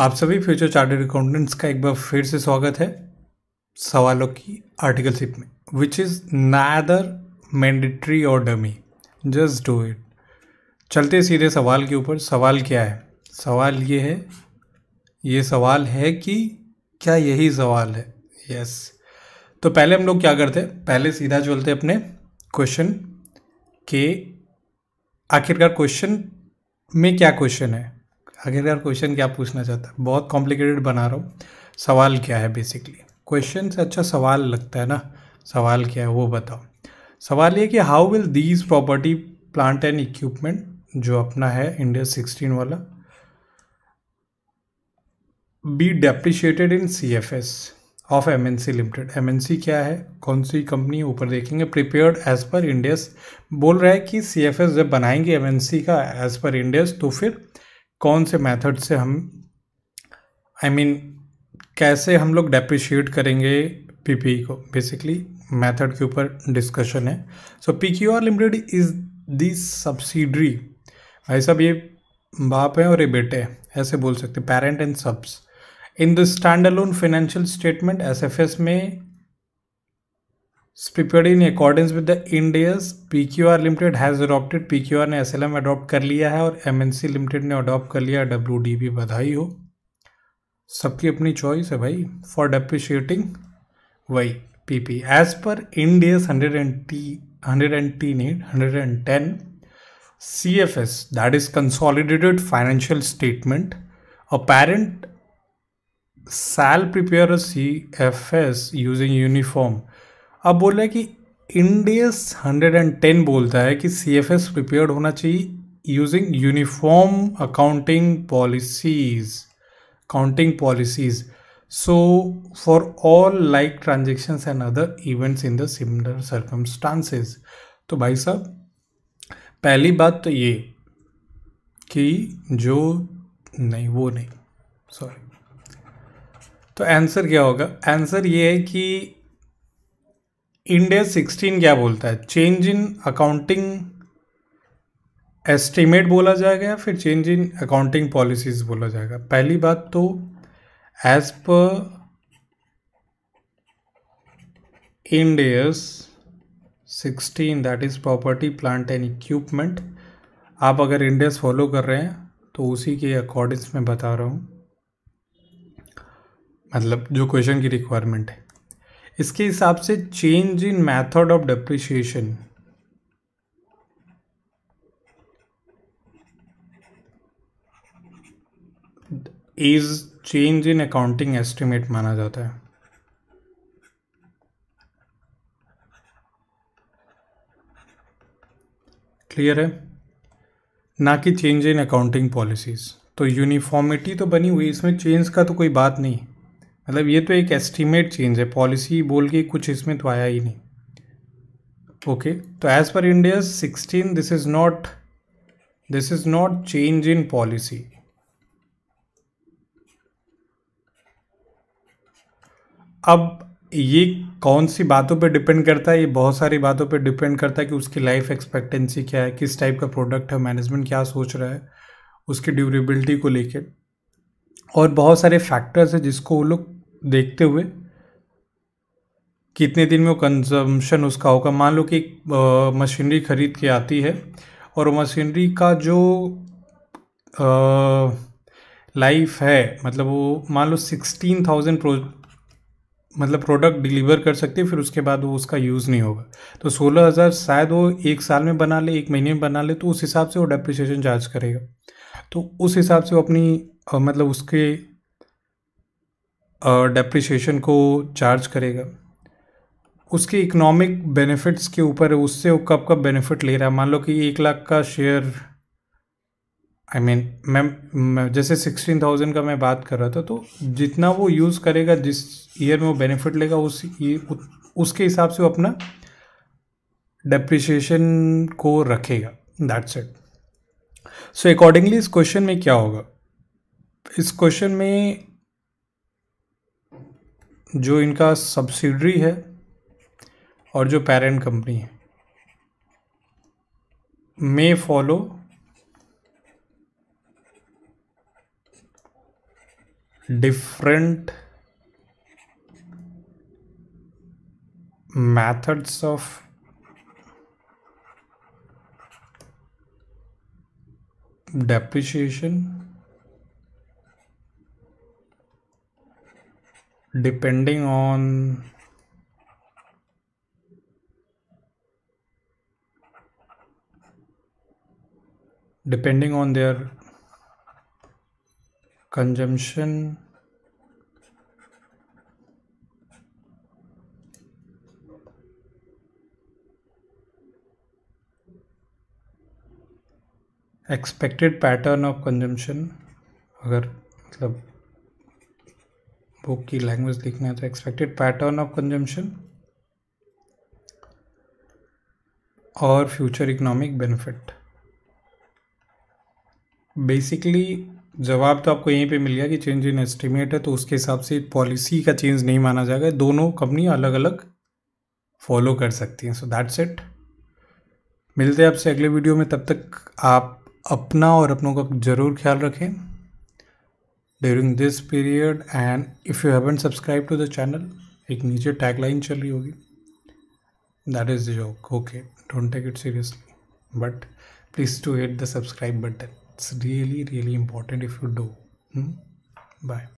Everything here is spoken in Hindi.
आप सभी फ्यूचर चार्टेड अकाउंटेंट्स का एक बार फिर से स्वागत है सवालों की आर्टिकलशिप में विच इज़ नादर मैंडेटरी और डमी जस्ट डू इट चलते सीधे सवाल के ऊपर सवाल क्या है सवाल ये है ये सवाल है कि क्या यही सवाल है यस तो पहले हम लोग क्या करते हैं पहले सीधा चलते अपने क्वेश्चन के आखिरकार क्वेश्चन में क्या क्वेश्चन है आखिरकार क्वेश्चन क्या पूछना चाहता है बहुत कॉम्प्लिकेटेड बना रहा हूँ सवाल क्या है बेसिकली क्वेश्चन से अच्छा सवाल लगता है ना सवाल क्या है वो बताओ सवाल ये कि how will these property plant and equipment जो अपना है इंडिया सिक्सटीन वाला be depreciated in C F S of M N C limited M N C क्या है कौन सी कंपनी ऊपर देखेंगे प्रिपेयर्ड एज पर इंडियस बोल रहा है कि सी एफ एस जब बनाएंगे एम एन सी का एज पर इंडियस तो फिर कौन से मेथड से हम आई I मीन mean, कैसे हम लोग डेप्रिशिएट करेंगे पी e को बेसिकली मेथड के ऊपर डिस्कशन है so P Q R limited is the subsidiary भाई साहब ये बाप है और ये बेटे हैं ऐसे बोल सकते parent and subs in the standalone financial statement S F S में prepared in accordance with the Ind AS P Q R limited has adopted P Q R ने एस एल एम अडॉप्ट कर लिया है और एम एन सी लिमिटेड ने अडॉप्ट कर लिया डब्ल्यू डी बी बधाई हो सबकी अपनी चॉइस है भाई फॉर डेप्रिशिएटिंग वही P P as per Ind AS hundred and T hundred and T neat hundred and ten C F S that is consolidated financial statement a parent prepare C F S using uniform अब बोल रहे हैं कि इंडियस हंड्रेड एंड टेन बोलता है कि सी एफ एस प्रिपेयर होना चाहिए using uniform accounting policies accounting policies so for all like transaction and other events in the similar circumstances तो भाई साहब पहली बात तो ये कि जो नहीं वो नहीं सॉरी तो आंसर क्या होगा आंसर ये है कि इंडिया सिक्सटीन क्या बोलता है चेंज इन अकाउंटिंग एस्टिमेट बोला जाएगा या फिर चेंज इन अकाउंटिंग पॉलिसीज बोला जाएगा पहली बात तो as per Ind AS sixteen that is property plant and equipment आप अगर इंडियस फॉलो कर रहे हैं तो उसी के अकॉर्डिंग्स में बता रहा हूँ मतलब जो क्वेश्चन की रिक्वायरमेंट है इसके हिसाब से change in method of depreciation is change in accounting estimate माना जाता है क्लियर है ना कि चेंज इन अकाउंटिंग पॉलिसीज तो यूनिफॉर्मिटी तो बनी हुई इसमें चेंज का तो कोई बात नहीं मतलब ये तो एक एस्टीमेट चेंज है पॉलिसी बोल के कुछ इसमें तो आया ही नहीं ओके तो as per India sixteen this is not this is not change in policy अब ये कौन सी बातों पे डिपेंड करता है ये बहुत सारी बातों पे डिपेंड करता है कि उसकी लाइफ एक्सपेक्टेंसी क्या है किस टाइप का प्रोडक्ट है मैनेजमेंट क्या सोच रहा है उसकी ड्यूरेबिलिटी को लेकर और बहुत सारे फैक्टर्स हैं जिसको वो लोग देखते हुए कितने दिन में वो कंजम्पशन उसका होगा मान लो कि मशीनरी ख़रीद के आती है और मशीनरी का जो लाइफ है मतलब वो मान लो सिक्सटीन थाउजेंड प्रो मतलब प्रोडक्ट डिलीवर कर सकते फिर उसके बाद वो उसका यूज़ नहीं होगा तो सोलह हज़ार शायद वो एक साल में बना ले एक महीने में बना ले तो उस हिसाब से वो डेप्रिसिएशन चार्ज करेगा तो उस हिसाब से वो अपनी मतलब उसके डेप्रिसिएशन को चार्ज करेगा उसके इकोनॉमिक बेनिफिट्स के ऊपर उससे वो कब कब बेनिफिट ले रहा है मान लो कि एक लाख का शेयर आई मीन मैम मैं, जैसे सिक्सटीन थाउजेंड का मैं बात कर रहा था तो जितना वो यूज़ करेगा जिस ईयर में वो बेनिफिट लेगा उस उसके हिसाब से वो अपना डेप्रिशिएशन को रखेगा दैट्स इट सो अकॉर्डिंगली इस क्वेश्चन में क्या होगा इस क्वेश्चन में जो इनका सब्सिडरी है और जो पेरेंट कंपनी है may follow different methods of depreciation depending on depending on their consumption expected pattern of consumption अगर मतलब बुक की लैंग्वेज लिखना है तो एक्सपेक्टेड पैटर्न ऑफ कंजम्पशन और फ्यूचर इकोनॉमिक बेनिफिट बेसिकली जवाब तो आपको यहीं पे मिल गया कि चेंज इन एस्टिमेट है तो उसके हिसाब से पॉलिसी का चेंज नहीं माना जाएगा दोनों कंपनी अलग अलग फॉलो कर सकती हैं सो दैट्स इट मिलते हैं आपसे अगले वीडियो में तब तक आप अपना और अपनों का ज़रूर ख्याल रखें during this period and if you haven't subscribed to the channel एक नीचे टैगलाइन चल रही होगी that is joke okay don't take it seriously but please to hit the subscribe button it's really really important if you do bye